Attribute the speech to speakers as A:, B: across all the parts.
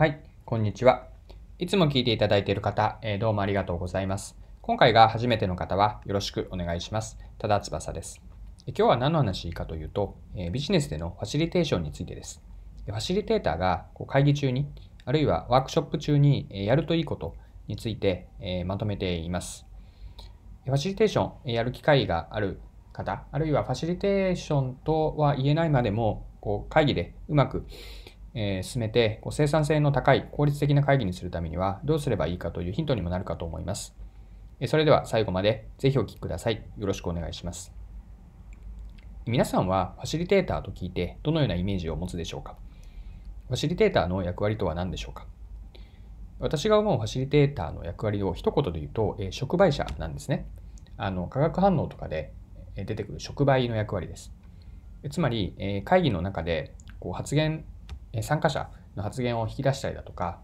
A: はい、こんにちは。いつも聞いていただいている方、えー、どうもありがとうございます。今回が初めての方はよろしくお願いします。ただ翼です。今日は何の話かというと、えー、ビジネスでのファシリテーションについてです。ファシリテーターがこう会議中に、あるいはワークショップ中にやるといいことについて、えー、まとめています。ファシリテーションやる機会がある方、あるいはファシリテーションとは言えないまでも、こう会議でうまくえ進めてこう生産性の高い効率的な会議にするためにはどうすればいいかというヒントにもなるかと思います。えそれでは最後までぜひお聞きください。よろしくお願いします。皆さんはファシリテーターと聞いてどのようなイメージを持つでしょうかファシリテーターの役割とは何でしょうか私が思うファシリテーターの役割を一言で言うと、え触媒者なんですね。あの化学反応とかで出てくる触媒の役割です。つまり、え会議の中でこう発言参加者の発言を引き出したりだとか、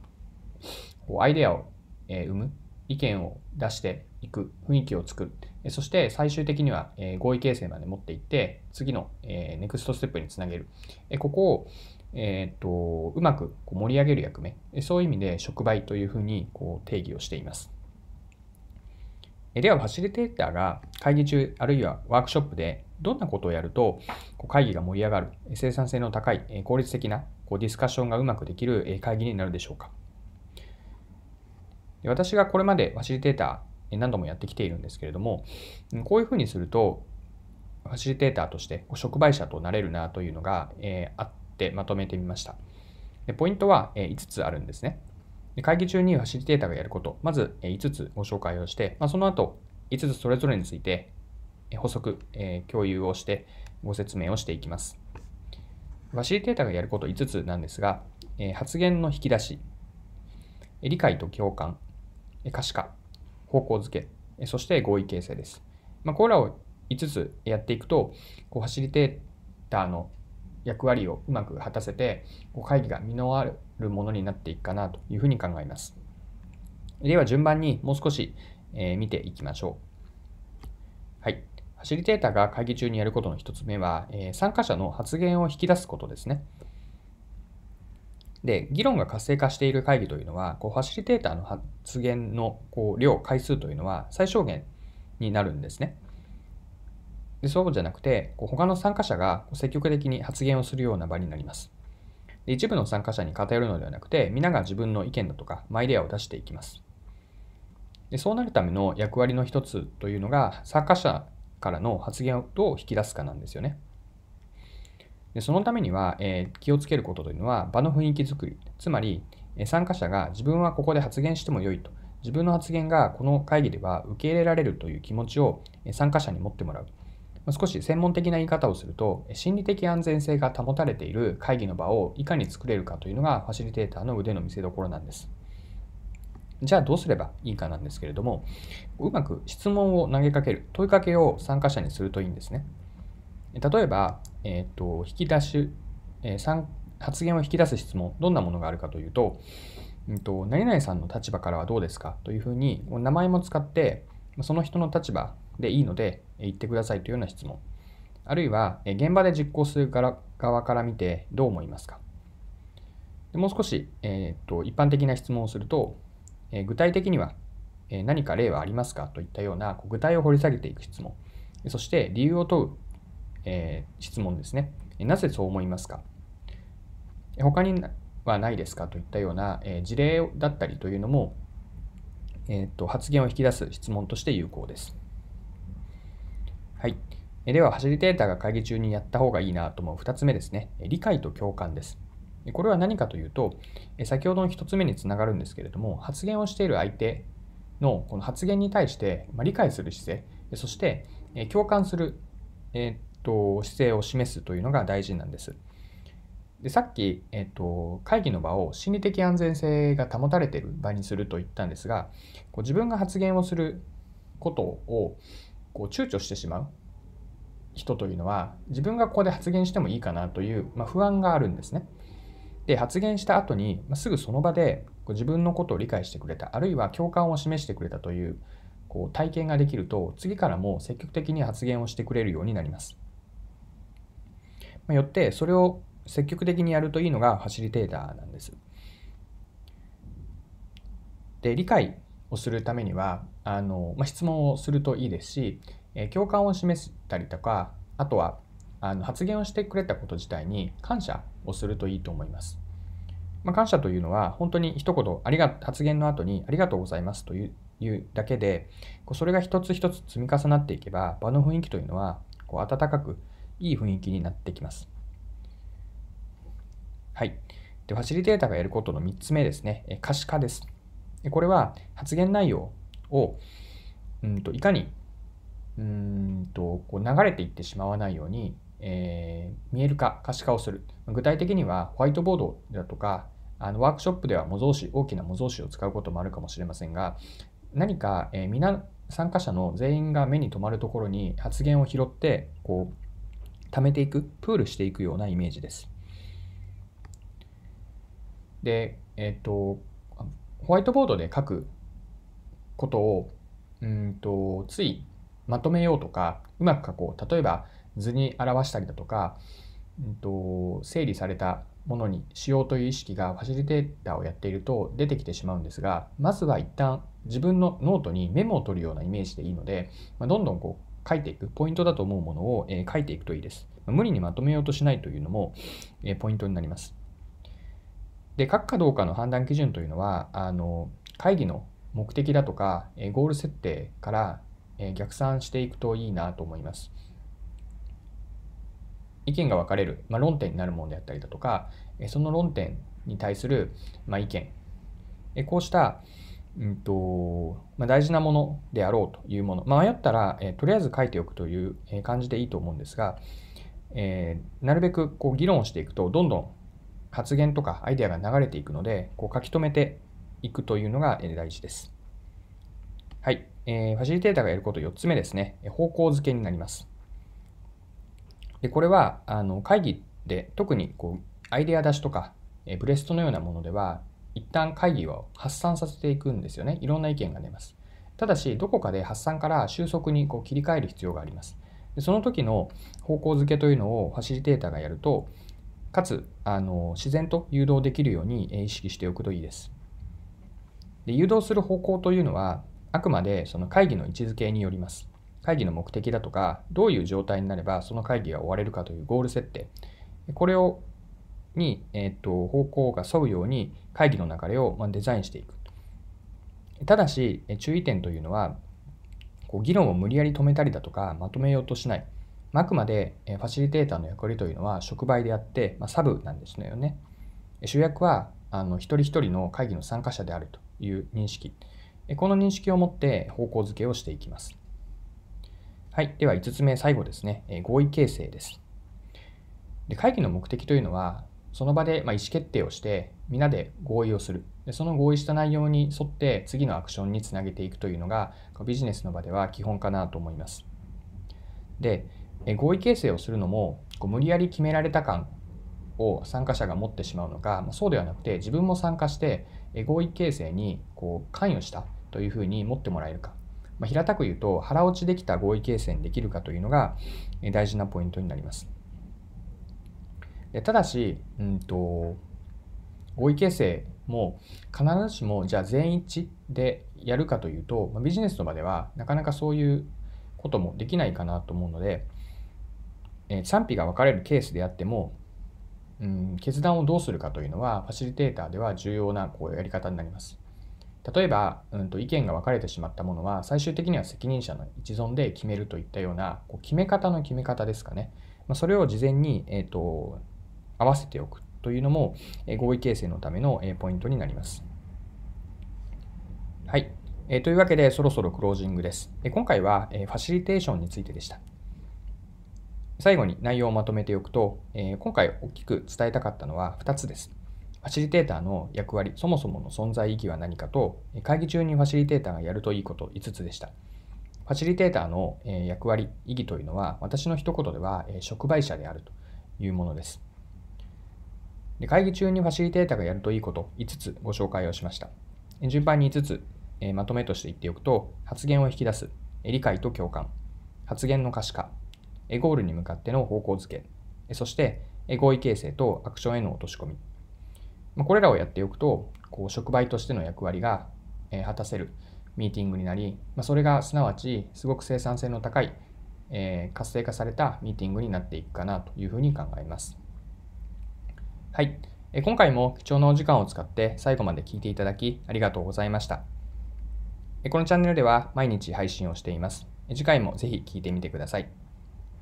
A: アイデアを生む、意見を出していく、雰囲気を作る、そして最終的には合意形成まで持っていって、次のネクストステップにつなげる。ここをえーと、うまく盛り上げる役目そういう意味で触媒というふうにこう定義をしていますではファシリテーターが会議中あるいはワークショップでどんなことをやると会議が盛り上がる生産性の高い効率的なこうディスカッションがうまくできる会議になるでしょうか。で私がこれまでファシリテーター何度もやってきているんですけれども、こういうふうにすると、ファシリテーターとして触媒者となれるなというのが、えあってまとめてみました。でポイントは、え5つあるんですねで。会議中にファシリテーターがやること、まず、え5つご紹介をして、まあ、その後5つそれぞれについて補足、え共有をしてご説明をしていきます。ファシリテーターがやること5つなんですが、え発言の引き出し、理解と共感、可視化、方向づけ、そして合意形成です。まあ、これらを5つやっていくと、こうファシリテーターの役割をうまく果たせて、こう会議が実のあるものになっていくかなというふうに考えます。では順番にもう少し、え見ていきましょう。はい。シリテータが会議中にやることの1つ目は、え参加者の発言を引き出すことですね。で、議論が活性化している会議というのは、こうファシリテーターの発言のこう量、回数というのは最小限になるんですね。でそうじゃなくて、こう他の参加者が積極的に発言をするような場になります。で一部の参加者に偏るのではなくて、皆が自分の意見だとか、マイデアを出していきます。でそうなるための役割の一つというのが、参加者からの発言をどう引き出すかなんですよね。でそのためには、えー、気をつけることというのは場の雰囲気づくり、つまり、え参加者が自分はここで発言してもよいと、自分の発言がこの会議では受け入れられるという気持ちを参加者に持ってもらう。少し専門的な言い方をすると、心理的安全性が保たれている会議の場をいかに作れるかというのがファシリテーターの腕の見せ所なんです。じゃあどうすればいいかなんですけれども、うまく質問を投げかける、問いかけを参加者にするといいんですね。例えば、えーと、引き出し、えー、発言を引き出す質問、どんなものがあるかというと、えーと、何々さんの立場からはどうですかというふうに、名前も使って、その人の立場でいいので言ってくださいというような質問。あるいは、現場で実行する側から見てどう思いますかでもう少し、えーと一般的な質問をすると、え具体的には、え何か例はありますかといったような具体を掘り下げていく質問。そして理由を問う、え質問ですね。なぜそう思いますか他にはないですかといったような、え事例だったりというのも、えー、と発言を引き出す質問として有効です。はい。では、ファシリテーターが会議中にやった方がいいなと思う2つ目ですね。理解と共感です。これは何かというと、先ほどの1つ目につながるんですけれども、発言をしている相手のこの発言に対して理解する姿勢、そして共感する、えっと姿勢を示すというのが大事なんです。でさっき、えっと、会議の場を心理的安全性が保たれている場にすると言ったんですが、こう自分が発言をすることをこう躊躇してしまう人というのは自分がここで発言してもいいかなという、まあ、不安があるんですね。で発言した後に、まあ、すぐその場で自分のことを理解してくれたあるいは共感を示してくれたというこう体験ができると次からも積極的に発言をしてくれるようになります。まあ、よってそれを積極的にやるといいのがファシリテーターなんです。で理解をするためにはあの、まあ、質問をするといいですし、え共感を示したりとかあとはあの発言をしてくれたこと自体に感謝をするといいと思います。まあ、感謝というのは本当に一言ありが発言の後にありがとうございますというだけでこうそれが一つ一つ積み重なっていけば場の雰囲気というのはこう温かくいい雰囲気になってきます。はい。で、ファシリテーターがやることの3つ目ですね。可視化です。これは発言内容をうんといかにうんとこう流れていってしまわないようにえー、見える化、可視化をする。具体的には、ホワイトボードだとか、あのワークショップでは模造紙、大きな模造紙を使うこともあるかもしれませんが、何か、えー、皆、参加者の全員が目に留まるところに発言を拾って、こう、貯めていく、プールしていくようなイメージです。で、えっ、ー、と、ホワイトボードで書くことを、うんと、ついまとめようとか、うまく書こう。例えば、図に表したりだとか、うんと、整理されたものにしようという意識がファシリテーターをやっていると出てきてしまうんですがまずは一旦自分のノートにメモを取るようなイメージでいいので、まどんどんこう書いていくポイントだと思うものを、え書いていくといいです、ま無理にまとめようとしないというのも、えポイントになりますで書くかどうかの判断基準というのはあの会議の目的だとか、えゴール設定から、え逆算していくといいなと思います。意見が分かれる、まあ、論点になるものであったりだとか、その論点に対する、まあ、意見、こうした、うんとまあ、大事なものであろうというもの、まあ、迷ったら、えとりあえず書いておくという感じでいいと思うんですが、えー、なるべくこう議論していくとどんどん発言とかアイデアが流れていくのでこう書き留めていくというのが大事です。はい、えー、ファシリテーターがやること4つ目ですね、方向づけになります。でこれはあの会議で特にこうアイデア出しとか、えブレストのようなものでは一旦会議を発散させていくんですよね。いろんな意見が出ます。ただし、どこかで発散から収束にこう切り替える必要があります。でその時の方向づけというのをファシリテーターがやると、かつあの自然と誘導できるように意識しておくといいです。で誘導する方向というのは、あくまでその会議の位置づけによります。会議の目的だとか、どういう状態になればその会議が終われるかというゴール設定、これをに、えーと、方向が沿うように会議の流れを、まデザインしていく。ただし、注意点というのは、こう議論を無理やり止めたりだとか、まとめようとしない。あくまでファシリテーターの役割というのは触媒であって、まあ、サブなんですよね。主役はあの一人一人の会議の参加者であるという認識。この認識を持って方向づけをしていきます。はい。では5つ目、最後ですね。え合意形成です。で会議の目的というのは、その場でま意思決定をして、みんなで合意をするで。その合意した内容に沿って次のアクションにつなげていくというのがビジネスの場では基本かなと思います。で、合意形成をするのもこう無理やり決められた感を参加者が持ってしまうのか、そうではなくて自分も参加して合意形成にこう関与したというふうに持ってもらえるか。まあ、平たく言うと腹落ちできた合意形成にできるかというのが大事なポイントになります。ただし、うんと、合意形成も必ずしもじゃあ全一致でやるかというと、まあ、ビジネスの場ではなかなかそういうこともできないかなと思うので、えー、賛否が分かれるケースであっても、うん、決断をどうするかというのはファシリテーターでは重要なこうやり方になります。例えば、うんと、意見が分かれてしまったものは最終的には責任者の一存で決めるといったようなこう決め方の決め方ですかね、まあ、それを事前に、えーと、合わせておくというのも、え合意形成のための、えポイントになります。はい、えー、というわけでそろそろクロージングです。え今回は、えファシリテーションについてでした。最後に内容をまとめておくと、え今回大きく伝えたかったのは2つです。ファシリテーターの役割、そもそもの存在意義は何かと、会議中にファシリテーターがやるといいこと5つでした。ファシリテーターの役割、意義というのは、私の一言では、触媒者であるというものです。で会議中にファシリテーターがやるといいこと5つご紹介をしました。順番に5つ、えまとめとして言っておくと、発言を引き出す、理解と共感、発言の可視化、ゴールに向かっての方向づけ、そして合意形成とアクションへの落とし込み、まあ、これらをやっておくと、こう、触媒としての役割が、え果たせるミーティングになり、まあ、それがすなわち、すごく生産性の高い、え活性化されたミーティングになっていくかなというふうに考えます。はい。今回も貴重なお時間を使って最後まで聞いていただきありがとうございました。このチャンネルでは毎日配信をしています。次回もぜひ聴いてみてください。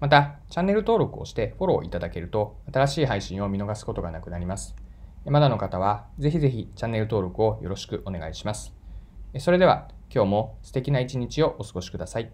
A: また、チャンネル登録をしてフォローいただけると新しい配信を見逃すことがなくなります。まだの方は、ぜひぜひチャンネル登録をよろしくお願いします。それでは、今日も素敵な一日をお過ごしください。